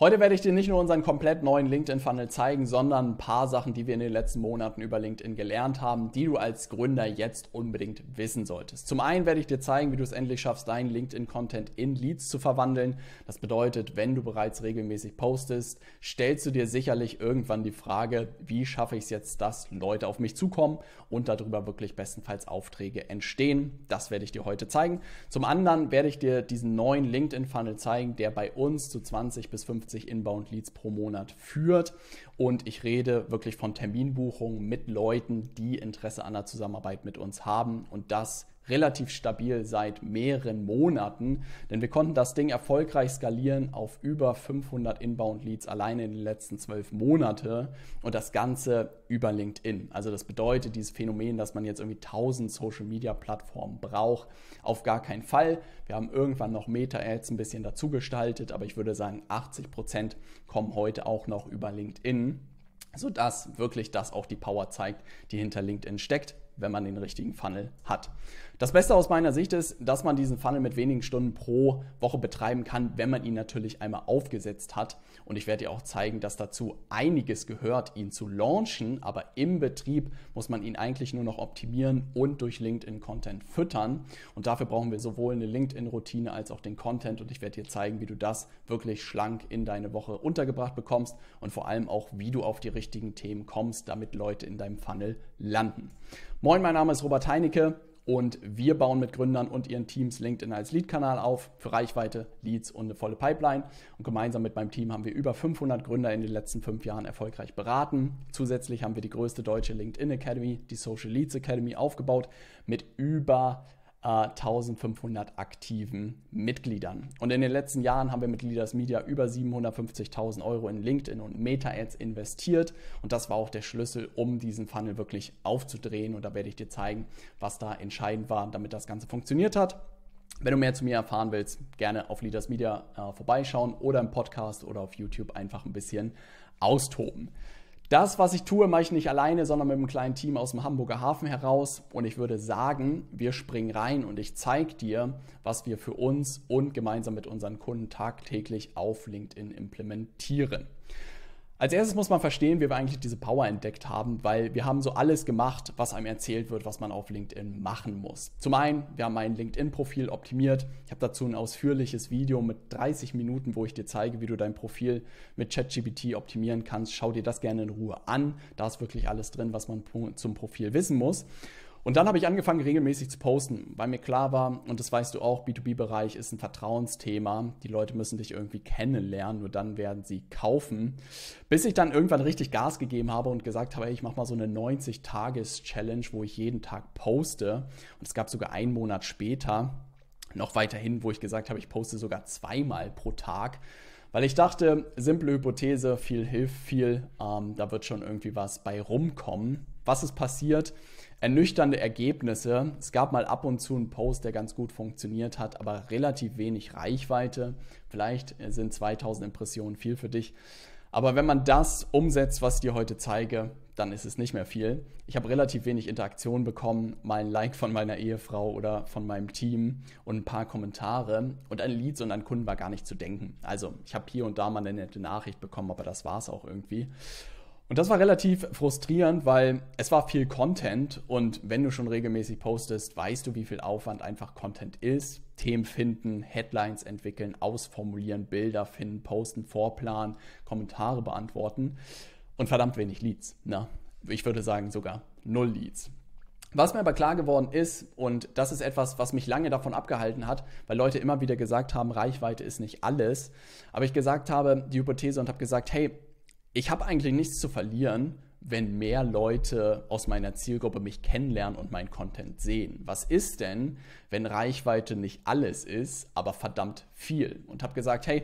Heute werde ich dir nicht nur unseren komplett neuen LinkedIn-Funnel zeigen, sondern ein paar Sachen, die wir in den letzten Monaten über LinkedIn gelernt haben, die du als Gründer jetzt unbedingt wissen solltest. Zum einen werde ich dir zeigen, wie du es endlich schaffst, deinen LinkedIn-Content in Leads zu verwandeln. Das bedeutet, wenn du bereits regelmäßig postest, stellst du dir sicherlich irgendwann die Frage, wie schaffe ich es jetzt, dass Leute auf mich zukommen und darüber wirklich bestenfalls Aufträge entstehen. Das werde ich dir heute zeigen. Zum anderen werde ich dir diesen neuen LinkedIn-Funnel zeigen, der bei uns zu 20 bis 25 250 Inbound Leads pro Monat führt. Und ich rede wirklich von Terminbuchungen mit Leuten, die Interesse an der Zusammenarbeit mit uns haben. Und das relativ stabil seit mehreren Monaten, denn wir konnten das Ding erfolgreich skalieren auf über 500 Inbound Leads alleine in den letzten zwölf Monate und das Ganze über LinkedIn. Also das bedeutet dieses Phänomen, dass man jetzt irgendwie 1000 Social Media Plattformen braucht, auf gar keinen Fall. Wir haben irgendwann noch Meta Ads ein bisschen dazu gestaltet, aber ich würde sagen 80 Prozent kommen heute auch noch über LinkedIn sodass wirklich das auch die Power zeigt, die hinter LinkedIn steckt, wenn man den richtigen Funnel hat. Das Beste aus meiner Sicht ist, dass man diesen Funnel mit wenigen Stunden pro Woche betreiben kann, wenn man ihn natürlich einmal aufgesetzt hat. Und ich werde dir auch zeigen, dass dazu einiges gehört, ihn zu launchen. Aber im Betrieb muss man ihn eigentlich nur noch optimieren und durch LinkedIn-Content füttern. Und dafür brauchen wir sowohl eine LinkedIn-Routine als auch den Content. Und ich werde dir zeigen, wie du das wirklich schlank in deine Woche untergebracht bekommst und vor allem auch, wie du auf die richtigen Themen kommst, damit Leute in deinem Funnel landen. Moin, mein Name ist Robert Heinecke. Und wir bauen mit Gründern und ihren Teams LinkedIn als Lead-Kanal auf für Reichweite, Leads und eine volle Pipeline. Und gemeinsam mit meinem Team haben wir über 500 Gründer in den letzten fünf Jahren erfolgreich beraten. Zusätzlich haben wir die größte deutsche LinkedIn Academy, die Social Leads Academy, aufgebaut mit über 1500 äh, aktiven Mitgliedern. Und in den letzten Jahren haben wir mit Leaders Media über 750.000 Euro in LinkedIn und Meta-Ads investiert. Und das war auch der Schlüssel, um diesen Funnel wirklich aufzudrehen. Und da werde ich dir zeigen, was da entscheidend war, damit das Ganze funktioniert hat. Wenn du mehr zu mir erfahren willst, gerne auf Leaders Media uh, vorbeischauen oder im Podcast oder auf YouTube einfach ein bisschen austoben. Das, was ich tue, mache ich nicht alleine, sondern mit einem kleinen Team aus dem Hamburger Hafen heraus. Und ich würde sagen, wir springen rein und ich zeige dir, was wir für uns und gemeinsam mit unseren Kunden tagtäglich auf LinkedIn implementieren. Als erstes muss man verstehen, wie wir eigentlich diese Power entdeckt haben, weil wir haben so alles gemacht, was einem erzählt wird, was man auf LinkedIn machen muss. Zum einen, wir haben mein LinkedIn-Profil optimiert. Ich habe dazu ein ausführliches Video mit 30 Minuten, wo ich dir zeige, wie du dein Profil mit ChatGPT optimieren kannst. Schau dir das gerne in Ruhe an. Da ist wirklich alles drin, was man zum Profil wissen muss. Und dann habe ich angefangen, regelmäßig zu posten, weil mir klar war, und das weißt du auch, B2B-Bereich ist ein Vertrauensthema. Die Leute müssen dich irgendwie kennenlernen, nur dann werden sie kaufen. Bis ich dann irgendwann richtig Gas gegeben habe und gesagt habe, ich mache mal so eine 90-Tages-Challenge, wo ich jeden Tag poste. Und es gab sogar einen Monat später noch weiterhin, wo ich gesagt habe, ich poste sogar zweimal pro Tag. Weil ich dachte, simple Hypothese, viel hilft viel, ähm, da wird schon irgendwie was bei rumkommen. Was ist passiert? ernüchternde Ergebnisse. Es gab mal ab und zu einen Post, der ganz gut funktioniert hat, aber relativ wenig Reichweite. Vielleicht sind 2000 Impressionen viel für dich. Aber wenn man das umsetzt, was ich dir heute zeige, dann ist es nicht mehr viel. Ich habe relativ wenig Interaktion bekommen, mal ein Like von meiner Ehefrau oder von meinem Team und ein paar Kommentare und an Leads und an Kunden war gar nicht zu denken. Also ich habe hier und da mal eine nette Nachricht bekommen, aber das war es auch irgendwie. Und das war relativ frustrierend, weil es war viel Content und wenn du schon regelmäßig postest, weißt du, wie viel Aufwand einfach Content ist. Themen finden, Headlines entwickeln, ausformulieren, Bilder finden, posten, vorplanen, Kommentare beantworten und verdammt wenig Leads. Ne? Ich würde sagen sogar null Leads. Was mir aber klar geworden ist, und das ist etwas, was mich lange davon abgehalten hat, weil Leute immer wieder gesagt haben, Reichweite ist nicht alles, aber ich gesagt habe, die Hypothese und habe gesagt, hey, ich habe eigentlich nichts zu verlieren, wenn mehr Leute aus meiner Zielgruppe mich kennenlernen und meinen Content sehen. Was ist denn, wenn Reichweite nicht alles ist, aber verdammt viel? Und habe gesagt, hey,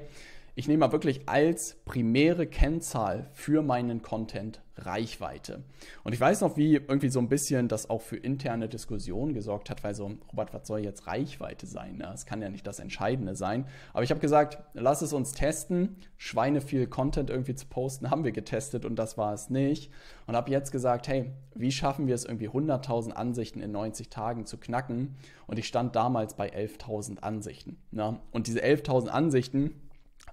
ich nehme mal wirklich als primäre Kennzahl für meinen Content Reichweite. Und ich weiß noch, wie irgendwie so ein bisschen das auch für interne Diskussionen gesorgt hat, weil so, Robert, was soll jetzt Reichweite sein? Das ne? kann ja nicht das Entscheidende sein. Aber ich habe gesagt, lass es uns testen. Schweine viel Content irgendwie zu posten, haben wir getestet und das war es nicht. Und habe jetzt gesagt, hey, wie schaffen wir es irgendwie 100.000 Ansichten in 90 Tagen zu knacken? Und ich stand damals bei 11.000 Ansichten. Na? Ne? Und diese 11.000 Ansichten,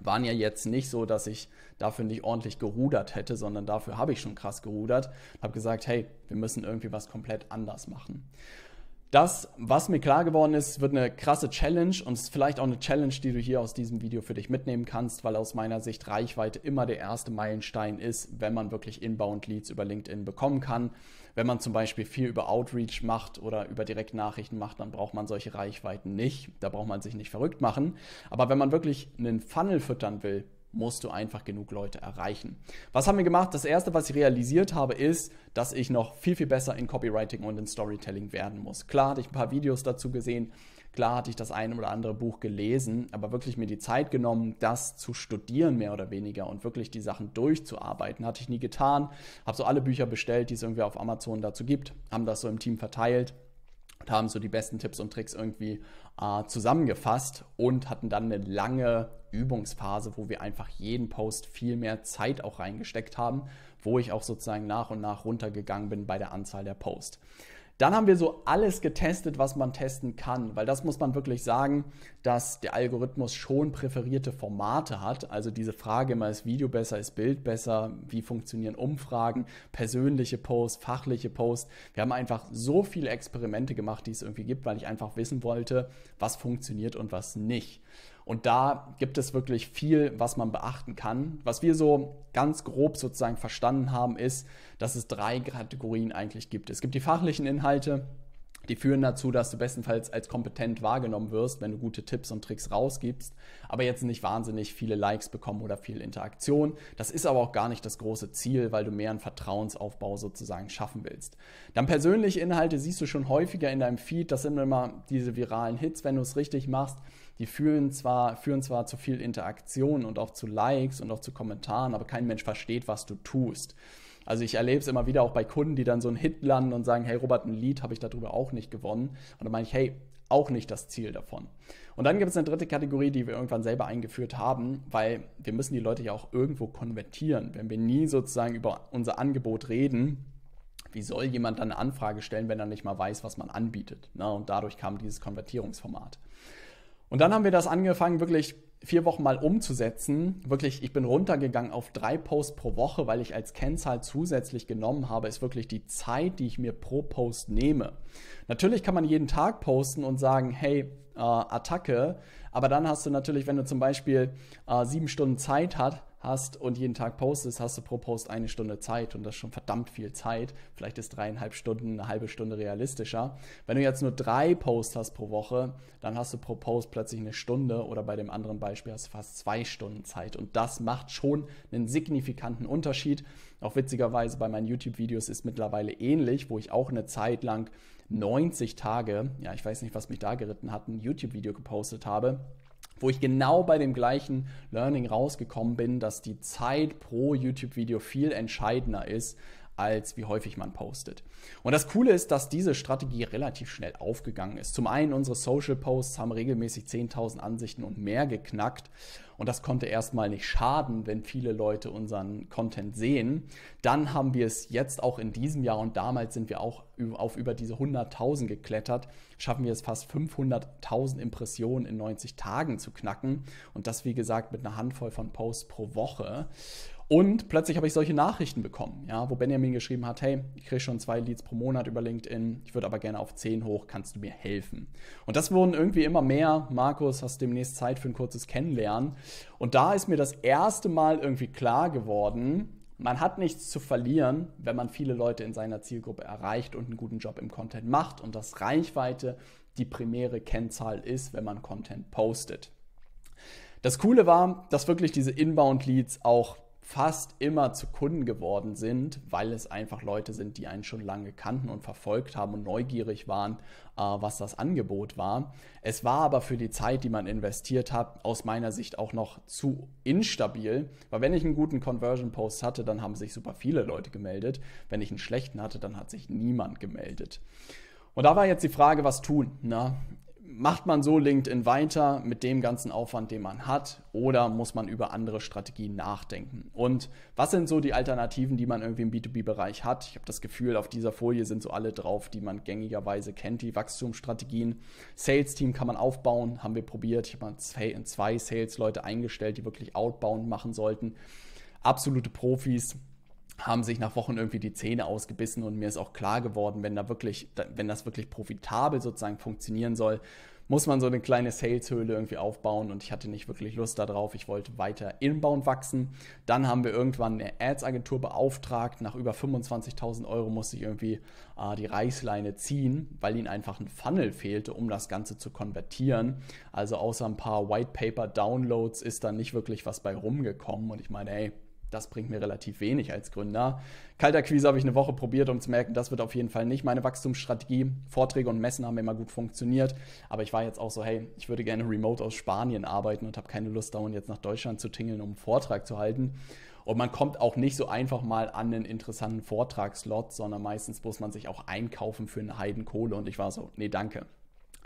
waren ja jetzt nicht so, dass ich dafür nicht ordentlich gerudert hätte, sondern dafür habe ich schon krass gerudert. Habe gesagt, hey, wir müssen irgendwie was komplett anders machen. Das, was mir klar geworden ist, wird eine krasse Challenge und ist vielleicht auch eine Challenge, die du hier aus diesem Video für dich mitnehmen kannst, weil aus meiner Sicht Reichweite immer der erste Meilenstein ist, wenn man wirklich Inbound Leads über LinkedIn bekommen kann. Wenn man zum Beispiel viel über Outreach macht oder über Direktnachrichten macht, dann braucht man solche Reichweiten nicht. Da braucht man sich nicht verrückt machen. Aber wenn man wirklich einen Funnel füttern will, musst du einfach genug Leute erreichen. Was haben wir gemacht? Das erste, was ich realisiert habe, ist, dass ich noch viel, viel besser in Copywriting und in Storytelling werden muss. Klar hatte ich ein paar Videos dazu gesehen, klar hatte ich das ein oder andere Buch gelesen, aber wirklich mir die Zeit genommen, das zu studieren, mehr oder weniger, und wirklich die Sachen durchzuarbeiten, hatte ich nie getan. Habe so alle Bücher bestellt, die es irgendwie auf Amazon dazu gibt, haben das so im Team verteilt und haben so die besten Tipps und Tricks irgendwie äh, zusammengefasst und hatten dann eine lange Übungsphase, wo wir einfach jeden Post viel mehr Zeit auch reingesteckt haben, wo ich auch sozusagen nach und nach runtergegangen bin bei der Anzahl der Posts. Dann haben wir so alles getestet, was man testen kann, weil das muss man wirklich sagen, dass der Algorithmus schon präferierte Formate hat. Also diese Frage immer, ist Video besser, ist Bild besser, wie funktionieren Umfragen, persönliche Posts, fachliche Posts. Wir haben einfach so viele Experimente gemacht, die es irgendwie gibt, weil ich einfach wissen wollte, was funktioniert und was nicht. Und da gibt es wirklich viel, was man beachten kann. Was wir so ganz grob sozusagen verstanden haben, ist, dass es drei Kategorien eigentlich gibt. Es gibt die fachlichen Inhalte, die führen dazu, dass du bestenfalls als kompetent wahrgenommen wirst, wenn du gute Tipps und Tricks rausgibst, aber jetzt nicht wahnsinnig viele Likes bekommen oder viel Interaktion. Das ist aber auch gar nicht das große Ziel, weil du mehr einen Vertrauensaufbau sozusagen schaffen willst. Dann persönliche Inhalte siehst du schon häufiger in deinem Feed, das sind immer diese viralen Hits, wenn du es richtig machst die führen zwar, führen zwar zu viel Interaktion und auch zu Likes und auch zu Kommentaren, aber kein Mensch versteht, was du tust. Also ich erlebe es immer wieder auch bei Kunden, die dann so einen Hit landen und sagen, hey Robert, ein Lied habe ich darüber auch nicht gewonnen. Und dann meine ich, hey, auch nicht das Ziel davon. Und dann gibt es eine dritte Kategorie, die wir irgendwann selber eingeführt haben, weil wir müssen die Leute ja auch irgendwo konvertieren. Wenn wir nie sozusagen über unser Angebot reden, wie soll jemand dann eine Anfrage stellen, wenn er nicht mal weiß, was man anbietet? Na, und dadurch kam dieses Konvertierungsformat. Und dann haben wir das angefangen, wirklich vier Wochen mal umzusetzen. Wirklich, ich bin runtergegangen auf drei Posts pro Woche, weil ich als Kennzahl zusätzlich genommen habe, ist wirklich die Zeit, die ich mir pro Post nehme. Natürlich kann man jeden Tag posten und sagen, hey, äh, Attacke. Aber dann hast du natürlich, wenn du zum Beispiel äh, sieben Stunden Zeit hast, hast und jeden Tag postest, hast du pro Post eine Stunde Zeit und das ist schon verdammt viel Zeit. Vielleicht ist dreieinhalb Stunden eine halbe Stunde realistischer. Wenn du jetzt nur drei Posts hast pro Woche, dann hast du pro Post plötzlich eine Stunde oder bei dem anderen Beispiel hast du fast zwei Stunden Zeit und das macht schon einen signifikanten Unterschied. Auch witzigerweise bei meinen YouTube-Videos ist mittlerweile ähnlich, wo ich auch eine Zeit lang 90 Tage, ja, ich weiß nicht, was mich da geritten hat, ein YouTube-Video gepostet habe wo ich genau bei dem gleichen Learning rausgekommen bin, dass die Zeit pro YouTube-Video viel entscheidender ist als wie häufig man postet. Und das Coole ist, dass diese Strategie relativ schnell aufgegangen ist. Zum einen, unsere Social Posts haben regelmäßig 10.000 Ansichten und mehr geknackt und das konnte erstmal nicht schaden, wenn viele Leute unseren Content sehen. Dann haben wir es jetzt auch in diesem Jahr und damals sind wir auch auf über diese 100.000 geklettert, schaffen wir es fast 500.000 Impressionen in 90 Tagen zu knacken und das wie gesagt mit einer Handvoll von Posts pro Woche. Und plötzlich habe ich solche Nachrichten bekommen, ja, wo Benjamin geschrieben hat, hey, ich kriege schon zwei Leads pro Monat über LinkedIn, ich würde aber gerne auf zehn hoch, kannst du mir helfen? Und das wurden irgendwie immer mehr. Markus, hast demnächst Zeit für ein kurzes Kennenlernen. Und da ist mir das erste Mal irgendwie klar geworden, man hat nichts zu verlieren, wenn man viele Leute in seiner Zielgruppe erreicht und einen guten Job im Content macht und dass Reichweite die primäre Kennzahl ist, wenn man Content postet. Das Coole war, dass wirklich diese Inbound-Leads auch fast immer zu Kunden geworden sind, weil es einfach Leute sind, die einen schon lange kannten und verfolgt haben und neugierig waren, äh, was das Angebot war. Es war aber für die Zeit, die man investiert hat, aus meiner Sicht auch noch zu instabil, weil wenn ich einen guten Conversion Post hatte, dann haben sich super viele Leute gemeldet. Wenn ich einen schlechten hatte, dann hat sich niemand gemeldet. Und da war jetzt die Frage, was tun? Na, ne? macht man so LinkedIn weiter mit dem ganzen Aufwand, den man hat, oder muss man über andere Strategien nachdenken? Und was sind so die Alternativen, die man irgendwie im B2B-Bereich hat? Ich habe das Gefühl, auf dieser Folie sind so alle drauf, die man gängigerweise kennt, die Wachstumsstrategien. Sales-Team kann man aufbauen, haben wir probiert. Ich habe mal zwei Sales-Leute eingestellt, die wirklich outbound machen sollten. Absolute Profis, haben sich nach Wochen irgendwie die Zähne ausgebissen und mir ist auch klar geworden, wenn da wirklich, wenn das wirklich profitabel sozusagen funktionieren soll, muss man so eine kleine Sales-Höhle irgendwie aufbauen und ich hatte nicht wirklich Lust darauf. Ich wollte weiter inbound wachsen. Dann haben wir irgendwann eine Ads-Agentur beauftragt. Nach über 25.000 Euro musste ich irgendwie äh, die Reißleine ziehen, weil ihnen einfach ein Funnel fehlte, um das Ganze zu konvertieren. Also außer ein paar White Paper Downloads ist da nicht wirklich was bei rumgekommen und ich meine, hey, das bringt mir relativ wenig als Gründer. Kaltakquise habe ich eine Woche probiert, um zu merken, das wird auf jeden Fall nicht meine Wachstumsstrategie. Vorträge und Messen haben immer gut funktioniert, aber ich war jetzt auch so, hey, ich würde gerne remote aus Spanien arbeiten und habe keine Lust, dauernd jetzt nach Deutschland zu tingeln, um einen Vortrag zu halten. Und man kommt auch nicht so einfach mal an einen interessanten Vortragslot, sondern meistens muss man sich auch einkaufen für eine Heidenkohle. Und ich war so, nee, danke.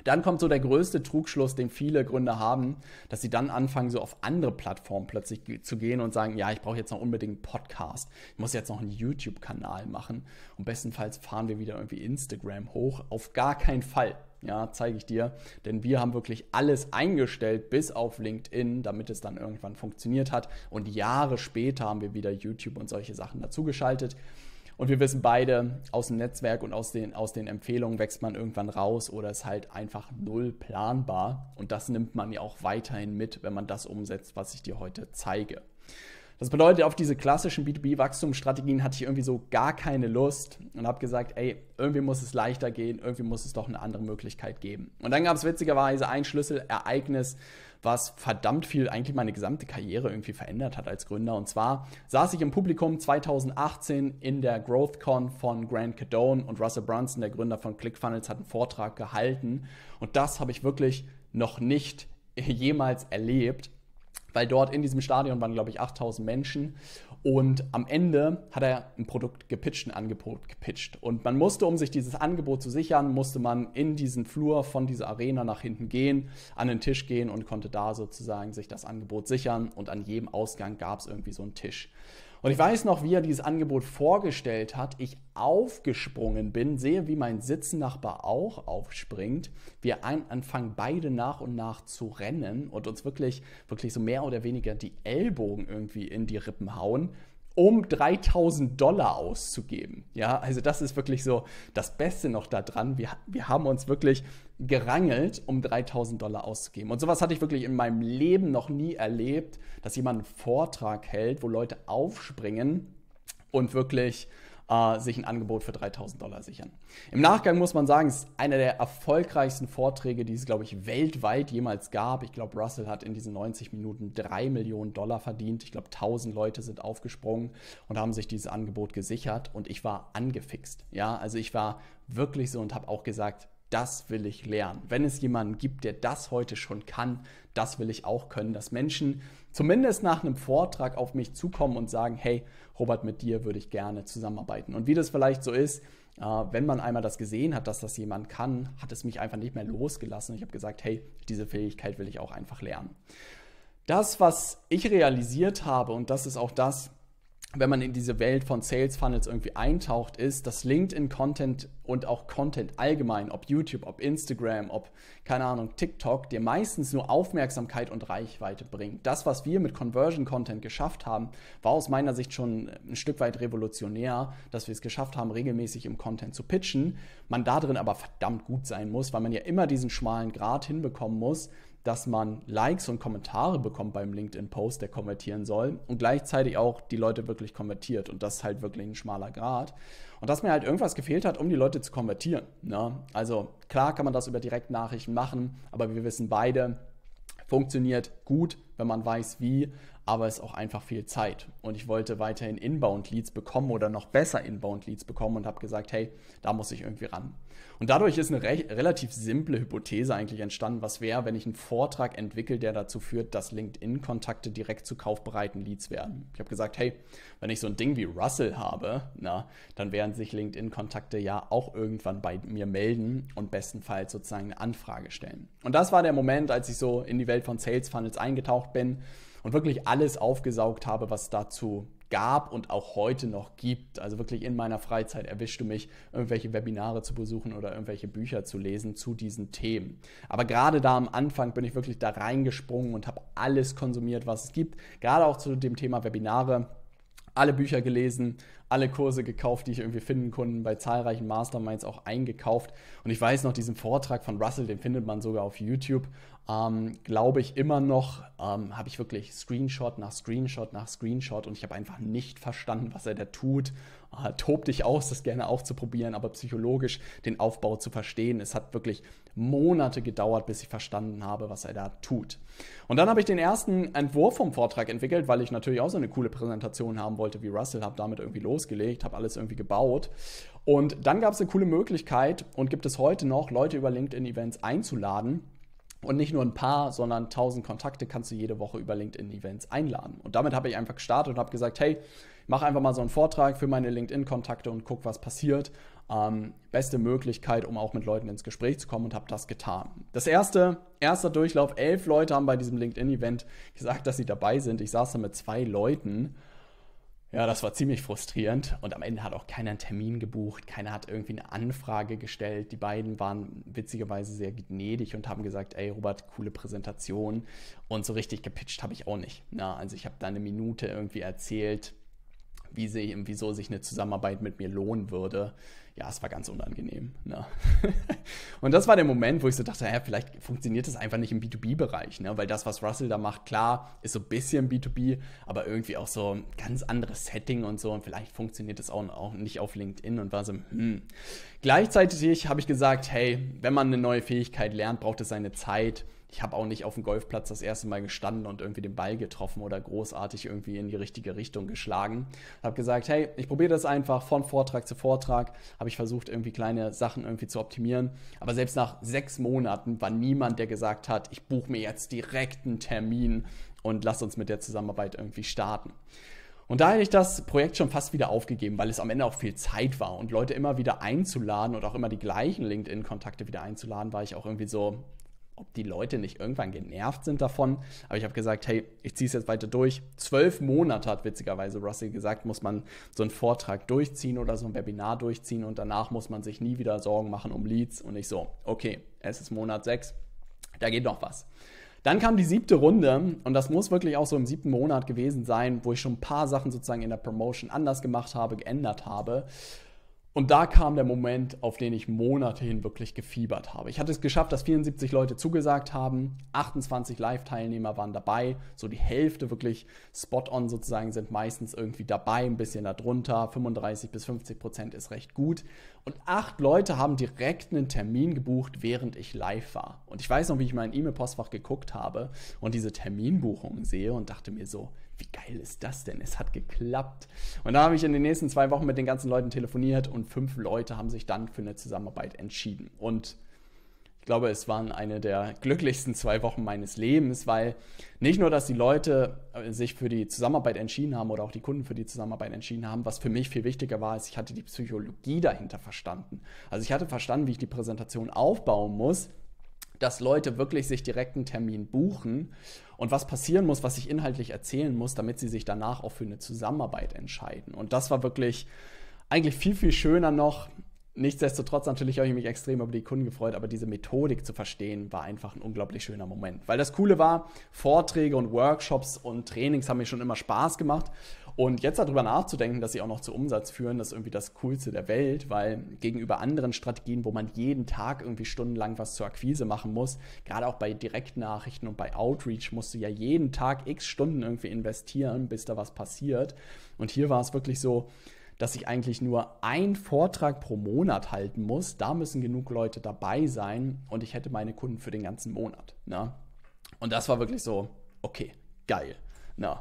Dann kommt so der größte Trugschluss, den viele Gründer haben, dass sie dann anfangen, so auf andere Plattformen plötzlich zu gehen und sagen, ja, ich brauche jetzt noch unbedingt einen Podcast, ich muss jetzt noch einen YouTube-Kanal machen und bestenfalls fahren wir wieder irgendwie Instagram hoch. Auf gar keinen Fall. Ja, zeige ich dir. Denn wir haben wirklich alles eingestellt, bis auf LinkedIn, damit es dann irgendwann funktioniert hat. Und Jahre später haben wir wieder YouTube und solche Sachen dazugeschaltet. Und wir wissen beide, aus dem Netzwerk und aus den, aus den Empfehlungen wächst man irgendwann raus oder ist halt einfach null planbar. Und das nimmt man ja auch weiterhin mit, wenn man das umsetzt, was ich dir heute zeige. Das bedeutet, auf diese klassischen B2B-Wachstumsstrategien hatte ich irgendwie so gar keine Lust und habe gesagt, ey, irgendwie muss es leichter gehen, irgendwie muss es doch eine andere Möglichkeit geben. Und dann gab es witzigerweise ein Schlüsselereignis, was verdammt viel eigentlich meine gesamte Karriere irgendwie verändert hat als Gründer. Und zwar saß ich im Publikum 2018 in der GrowthCon von Grant Cadone und Russell Brunson, der Gründer von ClickFunnels, hat einen Vortrag gehalten. Und das habe ich wirklich noch nicht jemals erlebt weil dort in diesem Stadion waren, glaube ich, 8000 Menschen. Und am Ende hat er ein Produkt gepitcht, ein Angebot gepitcht. Und man musste, um sich dieses Angebot zu sichern, musste man in diesen Flur von dieser Arena nach hinten gehen, an den Tisch gehen und konnte da sozusagen sich das Angebot sichern. Und an jedem Ausgang gab es irgendwie so einen Tisch. Und ich weiß noch, wie er dieses Angebot vorgestellt hat, ich aufgesprungen bin, sehe, wie mein Sitznachbar auch aufspringt, wir anfangen beide nach und nach zu rennen und uns wirklich, wirklich so mehr oder weniger die Ellbogen irgendwie in die Rippen hauen um 3000 Dollar auszugeben. Ja, also das ist wirklich so das Beste noch daran. Wir, wir haben uns wirklich gerangelt, um 3000 Dollar auszugeben. Und sowas hatte ich wirklich in meinem Leben noch nie erlebt, dass jemand einen Vortrag hält, wo Leute aufspringen und wirklich äh, sich ein Angebot für 3000 Dollar sichern. Im Nachgang muss man sagen, es ist einer der erfolgreichsten Vorträge, die es, glaube ich, weltweit jemals gab. Ich glaube, Russell hat in diesen 90 Minuten 3 Millionen Dollar verdient. Ich glaube, 1000 Leute sind aufgesprungen und haben sich dieses Angebot gesichert und ich war angefixt. Ja, also ich war wirklich so und habe auch gesagt, das will ich lernen. Wenn es jemanden gibt, der das heute schon kann, das will ich auch können, dass Menschen zumindest nach einem Vortrag auf mich zukommen und sagen, hey, Robert, mit dir würde ich gerne zusammenarbeiten. Und wie das vielleicht so ist, äh, wenn man einmal das gesehen hat, dass das jemand kann, hat es mich einfach nicht mehr losgelassen. Ich habe gesagt, hey, diese Fähigkeit will ich auch einfach lernen. Das, was ich realisiert habe, und das ist auch das, wenn man in diese Welt von Sales Funnels irgendwie eintaucht, ist, dass LinkedIn-Content und auch Content allgemein, ob YouTube, ob Instagram, ob keine Ahnung, TikTok, dir meistens nur Aufmerksamkeit und Reichweite bringt. Das, was wir mit Conversion-Content geschafft haben, war aus meiner Sicht schon ein Stück weit revolutionär, dass wir es geschafft haben, regelmäßig im Content zu pitchen. Man da drin aber verdammt gut sein muss, weil man ja immer diesen schmalen Grad hinbekommen muss, dass man Likes und Kommentare bekommt beim LinkedIn-Post, der konvertieren soll und gleichzeitig auch die Leute wirklich konvertiert. Und das ist halt wirklich ein schmaler Grad. Und dass mir halt irgendwas gefehlt hat, um die Leute zu konvertieren. Ne? Also klar kann man das über Direktnachrichten machen, aber wir wissen beide, funktioniert gut, wenn man weiß wie, aber es ist auch einfach viel Zeit. Und ich wollte weiterhin Inbound-Leads bekommen oder noch besser Inbound-Leads bekommen und habe gesagt, hey, da muss ich irgendwie ran. Und dadurch ist eine re relativ simple Hypothese eigentlich entstanden, was wäre, wenn ich einen Vortrag entwickle, der dazu führt, dass LinkedIn-Kontakte direkt zu kaufbereiten Leads werden. Ich habe gesagt, hey, wenn ich so ein Ding wie Russell habe, na, dann werden sich LinkedIn-Kontakte ja auch irgendwann bei mir melden und bestenfalls sozusagen eine Anfrage stellen. Und das war der Moment, als ich so in die Welt von Sales Funnels eingetaucht bin und wirklich alles aufgesaugt habe, was dazu gab und auch heute noch gibt. Also wirklich in meiner Freizeit erwischst du mich, irgendwelche Webinare zu besuchen oder irgendwelche Bücher zu lesen zu diesen Themen. Aber gerade da am Anfang bin ich wirklich da reingesprungen und habe alles konsumiert, was es gibt. Gerade auch zu dem Thema Webinare. Alle Bücher gelesen, alle Kurse gekauft, die ich irgendwie finden konnte, bei zahlreichen Masterminds auch eingekauft. Und ich weiß noch, diesen Vortrag von Russell, den findet man sogar auf YouTube ähm, glaube ich immer noch, ähm, habe ich wirklich Screenshot nach Screenshot nach Screenshot und ich habe einfach nicht verstanden, was er da tut. Äh, tob dich aus, das gerne auch zu probieren, aber psychologisch den Aufbau zu verstehen. Es hat wirklich Monate gedauert, bis ich verstanden habe, was er da tut. Und dann habe ich den ersten Entwurf vom Vortrag entwickelt, weil ich natürlich auch so eine coole Präsentation haben wollte wie Russell, habe damit irgendwie losgelegt, habe alles irgendwie gebaut. Und dann gab es eine coole Möglichkeit und gibt es heute noch, Leute über LinkedIn-Events einzuladen und nicht nur ein paar, sondern 1000 Kontakte kannst du jede Woche über LinkedIn-Events einladen. Und damit habe ich einfach gestartet und habe gesagt, hey, mach einfach mal so einen Vortrag für meine LinkedIn-Kontakte und guck, was passiert. Ähm, beste Möglichkeit, um auch mit Leuten ins Gespräch zu kommen und habe das getan. Das erste, erster Durchlauf, elf Leute haben bei diesem LinkedIn-Event gesagt, dass sie dabei sind. Ich saß da mit zwei Leuten ja, das war ziemlich frustrierend und am Ende hat auch keiner einen Termin gebucht, keiner hat irgendwie eine Anfrage gestellt. Die beiden waren witzigerweise sehr gnädig und haben gesagt, ey Robert, coole Präsentation und so richtig gepitcht habe ich auch nicht. Na, also ich habe da eine Minute irgendwie erzählt, wie sie, wieso sich eine Zusammenarbeit mit mir lohnen würde. Ja, es war ganz unangenehm. Ne? und das war der Moment, wo ich so dachte, ja, vielleicht funktioniert das einfach nicht im B2B-Bereich, ne? weil das, was Russell da macht, klar, ist so ein bisschen B2B, aber irgendwie auch so ein ganz anderes Setting und so. Und vielleicht funktioniert das auch, auch nicht auf LinkedIn und war so, hm, Gleichzeitig habe ich gesagt, hey, wenn man eine neue Fähigkeit lernt, braucht es seine Zeit. Ich habe auch nicht auf dem Golfplatz das erste Mal gestanden und irgendwie den Ball getroffen oder großartig irgendwie in die richtige Richtung geschlagen. Habe gesagt, hey, ich probiere das einfach von Vortrag zu Vortrag. Habe ich versucht, irgendwie kleine Sachen irgendwie zu optimieren. Aber selbst nach sechs Monaten war niemand, der gesagt hat, ich buche mir jetzt direkt einen Termin und lass uns mit der Zusammenarbeit irgendwie starten. Und da hätte ich das Projekt schon fast wieder aufgegeben, weil es am Ende auch viel Zeit war und Leute immer wieder einzuladen und auch immer die gleichen LinkedIn-Kontakte wieder einzuladen, war ich auch irgendwie so, ob die Leute nicht irgendwann genervt sind davon. Aber ich habe gesagt, hey, ich ziehe es jetzt weiter durch. Zwölf Monate hat witzigerweise Russell gesagt, muss man so einen Vortrag durchziehen oder so ein Webinar durchziehen und danach muss man sich nie wieder Sorgen machen um Leads. Und ich so, okay, es ist Monat sechs, da geht noch was. Dann kam die siebte Runde und das muss wirklich auch so im siebten Monat gewesen sein, wo ich schon ein paar Sachen sozusagen in der Promotion anders gemacht habe, geändert habe. Und da kam der Moment, auf den ich Monate hin wirklich gefiebert habe. Ich hatte es geschafft, dass 74 Leute zugesagt haben, 28 Live-Teilnehmer waren dabei, so die Hälfte wirklich spot-on sozusagen sind meistens irgendwie dabei, ein bisschen darunter, 35 bis 50 Prozent ist recht gut. Und acht Leute haben direkt einen Termin gebucht, während ich live war. Und ich weiß noch, wie ich mein E-Mail-Postfach geguckt habe und diese Terminbuchungen sehe und dachte mir so, wie geil ist das denn? Es hat geklappt. Und da habe ich in den nächsten zwei Wochen mit den ganzen Leuten telefoniert und fünf Leute haben sich dann für eine Zusammenarbeit entschieden. Und ich glaube, es waren eine der glücklichsten zwei Wochen meines Lebens, weil nicht nur, dass die Leute äh, sich für die Zusammenarbeit entschieden haben oder auch die Kunden für die Zusammenarbeit entschieden haben, was für mich viel wichtiger war, ist, ich hatte die Psychologie dahinter verstanden. Also ich hatte verstanden, wie ich die Präsentation aufbauen muss, dass Leute wirklich sich direkt einen Termin buchen und was passieren muss, was ich inhaltlich erzählen muss, damit sie sich danach auch für eine Zusammenarbeit entscheiden. Und das war wirklich eigentlich viel, viel schöner noch. Nichtsdestotrotz natürlich habe ich mich extrem über die Kunden gefreut, aber diese Methodik zu verstehen war einfach ein unglaublich schöner Moment. Weil das Coole war, Vorträge und Workshops und Trainings haben mir schon immer Spaß gemacht und jetzt darüber nachzudenken, dass sie auch noch zu Umsatz führen, das ist irgendwie das Coolste der Welt, weil gegenüber anderen Strategien, wo man jeden Tag irgendwie stundenlang was zur Akquise machen muss, gerade auch bei Direktnachrichten und bei Outreach musst du ja jeden Tag x Stunden irgendwie investieren, bis da was passiert. Und hier war es wirklich so, dass ich eigentlich nur einen Vortrag pro Monat halten muss. Da müssen genug Leute dabei sein und ich hätte meine Kunden für den ganzen Monat. Ne? Und das war wirklich so, okay, geil. Ne?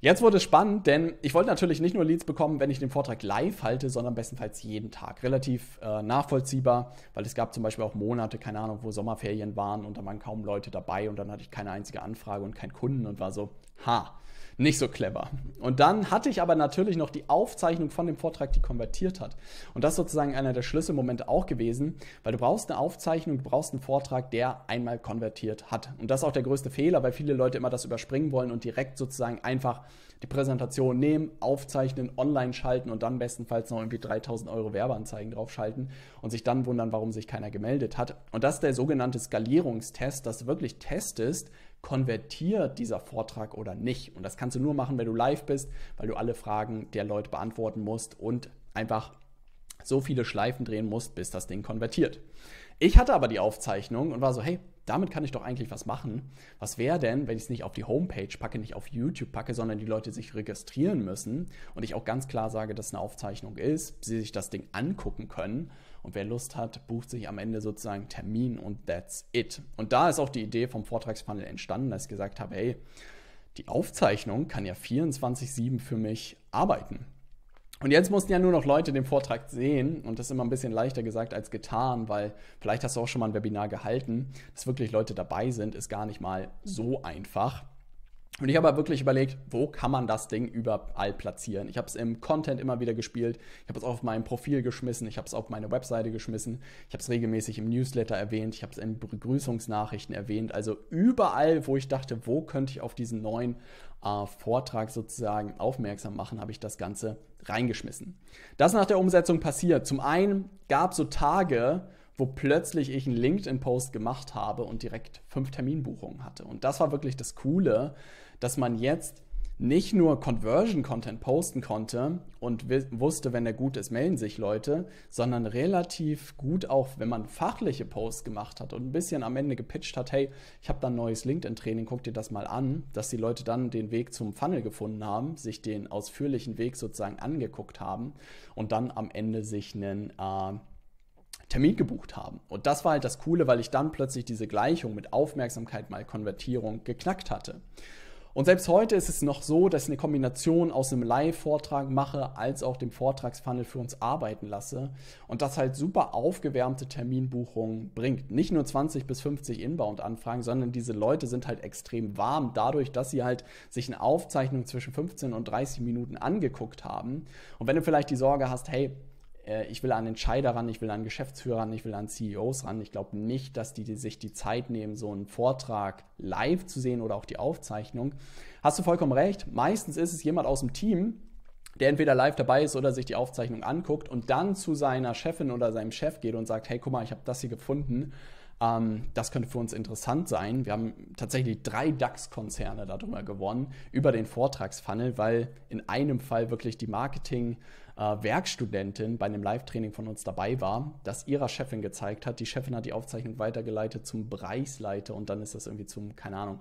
Jetzt wurde es spannend, denn ich wollte natürlich nicht nur Leads bekommen, wenn ich den Vortrag live halte, sondern bestenfalls jeden Tag. Relativ äh, nachvollziehbar, weil es gab zum Beispiel auch Monate, keine Ahnung, wo Sommerferien waren und da waren kaum Leute dabei und dann hatte ich keine einzige Anfrage und keinen Kunden und war so, ha, nicht so clever. Und dann hatte ich aber natürlich noch die Aufzeichnung von dem Vortrag, die konvertiert hat. Und das ist sozusagen einer der Schlüsselmomente auch gewesen, weil du brauchst eine Aufzeichnung, du brauchst einen Vortrag, der einmal konvertiert hat. Und das ist auch der größte Fehler, weil viele Leute immer das überspringen wollen und direkt sozusagen einfach die Präsentation nehmen, aufzeichnen, online schalten und dann bestenfalls noch irgendwie 3000 Euro Werbeanzeigen draufschalten und sich dann wundern, warum sich keiner gemeldet hat. Und das ist der sogenannte Skalierungstest, dass du wirklich testest, konvertiert dieser Vortrag oder nicht. Und das kannst du nur machen, wenn du live bist, weil du alle Fragen der Leute beantworten musst und einfach so viele Schleifen drehen musst, bis das Ding konvertiert. Ich hatte aber die Aufzeichnung und war so, hey, damit kann ich doch eigentlich was machen. Was wäre denn, wenn ich es nicht auf die Homepage packe, nicht auf YouTube packe, sondern die Leute sich registrieren müssen und ich auch ganz klar sage, dass eine Aufzeichnung ist, sie sich das Ding angucken können und wer Lust hat, bucht sich am Ende sozusagen Termin und that's it. Und da ist auch die Idee vom Vortragspanel entstanden, dass ich gesagt habe, hey, die Aufzeichnung kann ja 24-7 für mich arbeiten. Und jetzt mussten ja nur noch Leute den Vortrag sehen und das ist immer ein bisschen leichter gesagt als getan, weil vielleicht hast du auch schon mal ein Webinar gehalten, dass wirklich Leute dabei sind, ist gar nicht mal so einfach. Und ich habe wirklich überlegt, wo kann man das Ding überall platzieren? Ich habe es im Content immer wieder gespielt, ich habe es auf meinem Profil geschmissen, ich habe es auf meine Webseite geschmissen, ich habe es regelmäßig im Newsletter erwähnt, ich habe es in Begrüßungsnachrichten erwähnt. Also überall, wo ich dachte, wo könnte ich auf diesen neuen äh, Vortrag sozusagen aufmerksam machen, habe ich das Ganze reingeschmissen. Das nach der Umsetzung passiert. Zum einen gab es so Tage, wo plötzlich ich einen LinkedIn-Post gemacht habe und direkt fünf Terminbuchungen hatte. Und das war wirklich das Coole dass man jetzt nicht nur Conversion-Content posten konnte und wusste, wenn er gut ist, melden sich Leute, sondern relativ gut auch, wenn man fachliche Posts gemacht hat und ein bisschen am Ende gepitcht hat, hey, ich habe da ein neues LinkedIn-Training, guck dir das mal an, dass die Leute dann den Weg zum Funnel gefunden haben, sich den ausführlichen Weg sozusagen angeguckt haben und dann am Ende sich einen äh, Termin gebucht haben. Und das war halt das Coole, weil ich dann plötzlich diese Gleichung mit Aufmerksamkeit mal Konvertierung geknackt hatte. Und selbst heute ist es noch so, dass ich eine Kombination aus einem Live-Vortrag mache, als auch dem Vortragsfunnel für uns arbeiten lasse und das halt super aufgewärmte Terminbuchungen bringt. Nicht nur 20 bis 50 Inbound-Anfragen, sondern diese Leute sind halt extrem warm dadurch, dass sie halt sich eine Aufzeichnung zwischen 15 und 30 Minuten angeguckt haben. Und wenn du vielleicht die Sorge hast, hey, äh, ich will an Entscheider ran, ich will an Geschäftsführer ran, ich will an CEOs ran. Ich glaube nicht, dass die, die, sich die Zeit nehmen, so einen Vortrag live zu sehen oder auch die Aufzeichnung. Hast du vollkommen recht. Meistens ist es jemand aus dem Team, der entweder live dabei ist oder sich die Aufzeichnung anguckt und dann zu seiner Chefin oder seinem Chef geht und sagt, hey, guck mal, ich habe das hier gefunden. Ähm, das könnte für uns interessant sein. Wir haben tatsächlich drei DAX-Konzerne darüber gewonnen, über den Vortragsfunnel, weil in einem Fall wirklich die Marketing- äh, Werkstudentin bei einem Live-Training von uns dabei war, das ihrer Chefin gezeigt hat. Die Chefin hat die Aufzeichnung weitergeleitet zum Bereichsleiter und dann ist das irgendwie zum, keine Ahnung,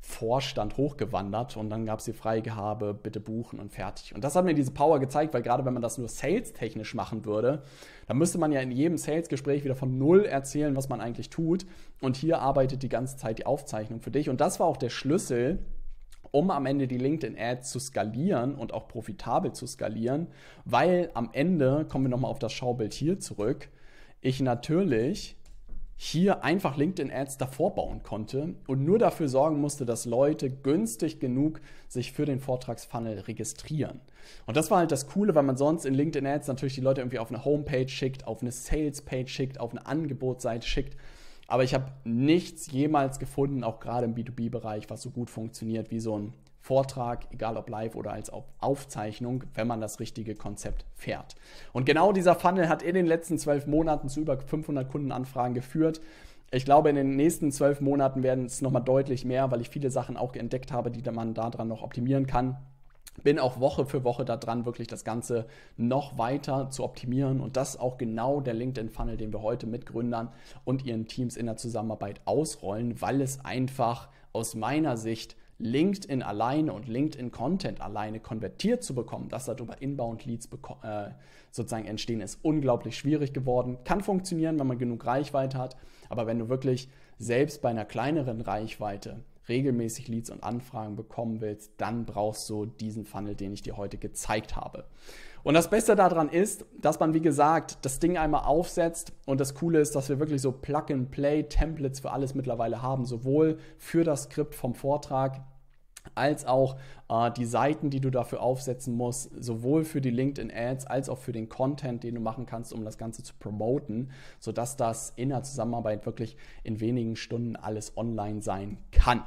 Vorstand hochgewandert und dann gab es die Freigabe, bitte buchen und fertig. Und das hat mir diese Power gezeigt, weil gerade wenn man das nur sales-technisch machen würde, dann müsste man ja in jedem Sales-Gespräch wieder von Null erzählen, was man eigentlich tut. Und hier arbeitet die ganze Zeit die Aufzeichnung für dich. Und das war auch der Schlüssel, um am Ende die LinkedIn-Ads zu skalieren und auch profitabel zu skalieren, weil am Ende, kommen wir nochmal auf das Schaubild hier zurück, ich natürlich hier einfach LinkedIn-Ads davor bauen konnte und nur dafür sorgen musste, dass Leute günstig genug sich für den Vortragsfunnel registrieren. Und das war halt das Coole, weil man sonst in LinkedIn-Ads natürlich die Leute irgendwie auf eine Homepage schickt, auf eine Sales-Page schickt, auf eine Angebotsseite schickt aber ich habe nichts jemals gefunden, auch gerade im B2B-Bereich, was so gut funktioniert wie so ein Vortrag, egal ob live oder als Aufzeichnung, wenn man das richtige Konzept fährt. Und genau dieser Funnel hat in den letzten zwölf Monaten zu über 500 Kundenanfragen geführt. Ich glaube, in den nächsten zwölf Monaten werden es nochmal deutlich mehr, weil ich viele Sachen auch entdeckt habe, die man daran noch optimieren kann bin auch Woche für Woche da dran, wirklich das Ganze noch weiter zu optimieren. Und das ist auch genau der LinkedIn-Funnel, den wir heute mit Gründern und ihren Teams in der Zusammenarbeit ausrollen, weil es einfach aus meiner Sicht LinkedIn alleine und LinkedIn Content alleine konvertiert zu bekommen, dass darüber Inbound Leads äh, sozusagen entstehen, ist unglaublich schwierig geworden. Kann funktionieren, wenn man genug Reichweite hat, aber wenn du wirklich selbst bei einer kleineren Reichweite regelmäßig Leads und Anfragen bekommen willst, dann brauchst du diesen Funnel, den ich dir heute gezeigt habe. Und das Beste daran ist, dass man, wie gesagt, das Ding einmal aufsetzt und das Coole ist, dass wir wirklich so Plug-and-Play-Templates für alles mittlerweile haben, sowohl für das Skript vom Vortrag als auch äh, die Seiten, die du dafür aufsetzen musst, sowohl für die LinkedIn-Ads als auch für den Content, den du machen kannst, um das Ganze zu promoten, sodass das in der Zusammenarbeit wirklich in wenigen Stunden alles online sein kann.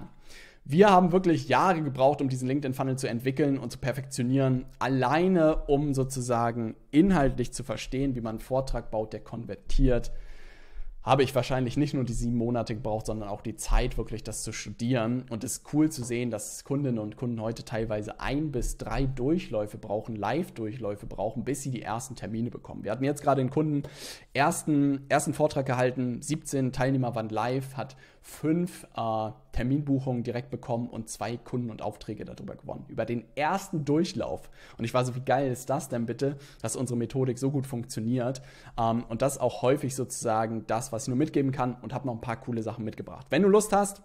Wir haben wirklich Jahre gebraucht, um diesen LinkedIn-Funnel zu entwickeln und zu perfektionieren, alleine um sozusagen inhaltlich zu verstehen, wie man einen Vortrag baut, der konvertiert habe ich wahrscheinlich nicht nur die sieben Monate gebraucht, sondern auch die Zeit, wirklich das zu studieren. Und es ist cool zu sehen, dass Kundinnen und Kunden heute teilweise ein bis drei Durchläufe brauchen, Live-Durchläufe brauchen, bis sie die ersten Termine bekommen. Wir hatten jetzt gerade einen Kunden, ersten, ersten Vortrag gehalten, 17 Teilnehmer waren live, hat fünf äh, Terminbuchungen direkt bekommen und zwei Kunden und Aufträge darüber gewonnen. Über den ersten Durchlauf. Und ich war so, wie geil ist das denn bitte, dass unsere Methodik so gut funktioniert. Ähm, und das auch häufig sozusagen das, was ich nur mitgeben kann und habe noch ein paar coole Sachen mitgebracht. Wenn du Lust hast,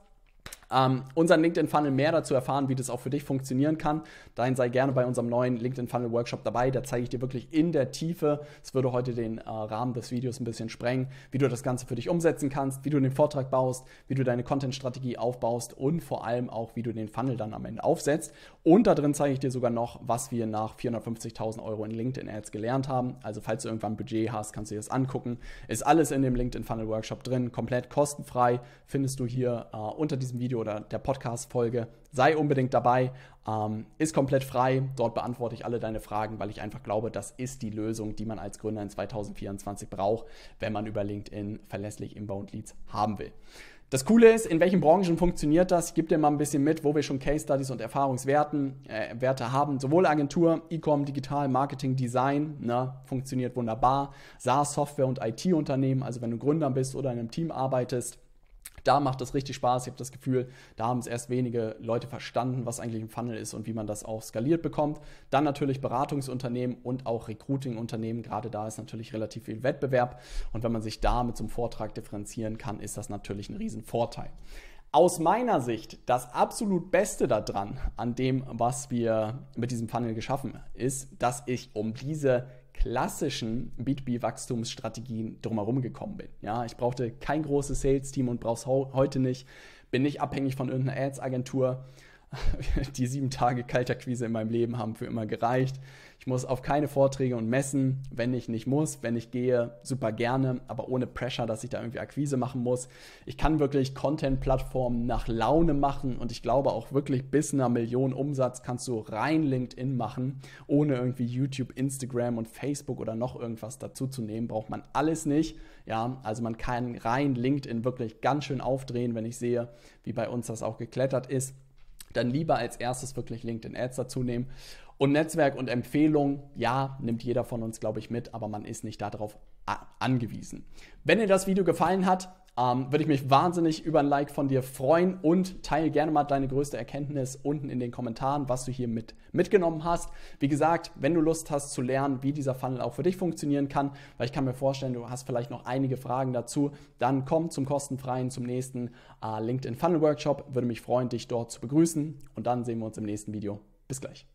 ähm, unseren LinkedIn-Funnel mehr dazu erfahren, wie das auch für dich funktionieren kann, dann sei gerne bei unserem neuen LinkedIn-Funnel-Workshop dabei. Da zeige ich dir wirklich in der Tiefe, es würde heute den äh, Rahmen des Videos ein bisschen sprengen, wie du das Ganze für dich umsetzen kannst, wie du den Vortrag baust, wie du deine Content-Strategie aufbaust und vor allem auch, wie du den Funnel dann am Ende aufsetzt. Und da drin zeige ich dir sogar noch, was wir nach 450.000 Euro in LinkedIn-Ads gelernt haben. Also falls du irgendwann ein Budget hast, kannst du dir das angucken. Ist alles in dem LinkedIn-Funnel-Workshop drin, komplett kostenfrei, findest du hier äh, unter diesem Video oder der Podcast-Folge. Sei unbedingt dabei, ähm, ist komplett frei. Dort beantworte ich alle deine Fragen, weil ich einfach glaube, das ist die Lösung, die man als Gründer in 2024 braucht, wenn man über LinkedIn verlässlich Inbound Leads haben will. Das Coole ist, in welchen Branchen funktioniert das? Ich gebe dir mal ein bisschen mit, wo wir schon Case Studies und Erfahrungswerte äh, haben. Sowohl Agentur, E-Com, Digital, Marketing, Design, ne, funktioniert wunderbar. SaaS, Software und IT-Unternehmen, also wenn du Gründer bist oder in einem Team arbeitest, da macht das richtig Spaß. Ich habe das Gefühl, da haben es erst wenige Leute verstanden, was eigentlich ein Funnel ist und wie man das auch skaliert bekommt. Dann natürlich Beratungsunternehmen und auch Recruiting-Unternehmen. Gerade da ist natürlich relativ viel Wettbewerb. Und wenn man sich da mit so einem Vortrag differenzieren kann, ist das natürlich ein Riesenvorteil aus meiner Sicht das absolut Beste daran, an dem, was wir mit diesem Funnel geschaffen, ist, dass ich um diese klassischen B2B-Wachstumsstrategien drumherum gekommen bin. Ja, ich brauchte kein großes Sales-Team und brauch's heute nicht. Bin nicht abhängig von irgendeiner Ads-Agentur. Die sieben Tage kalter Quise in meinem Leben haben für immer gereicht. Ich muss auf keine Vorträge und Messen, wenn ich nicht muss. Wenn ich gehe, super gerne, aber ohne Pressure, dass ich da irgendwie Akquise machen muss. Ich kann wirklich Content-Plattformen nach Laune machen und ich glaube auch wirklich bis einer Million Umsatz kannst du rein LinkedIn machen, ohne irgendwie YouTube, Instagram und Facebook oder noch irgendwas dazu zu nehmen. Braucht man alles nicht. Ja, also man kann rein LinkedIn wirklich ganz schön aufdrehen, wenn ich sehe, wie bei uns das auch geklettert ist dann lieber als erstes wirklich LinkedIn Ads dazu nehmen. Und Netzwerk und Empfehlung, ja, nimmt jeder von uns, glaube ich, mit, aber man ist nicht darauf ah, angewiesen. Wenn dir das Video gefallen hat, ähm, würde ich mich wahnsinnig über ein Like von dir freuen und teile gerne mal deine größte Erkenntnis unten in den Kommentaren, was du hier mit, mitgenommen hast. Wie gesagt, wenn du Lust hast zu lernen, wie dieser Funnel auch für dich funktionieren kann, weil ich kann mir vorstellen, du hast vielleicht noch einige Fragen dazu, dann komm zum kostenfreien, zum nächsten äh, LinkedIn Funnel Workshop. Würde mich freuen, dich dort zu begrüßen und dann sehen wir uns im nächsten Video. Bis gleich.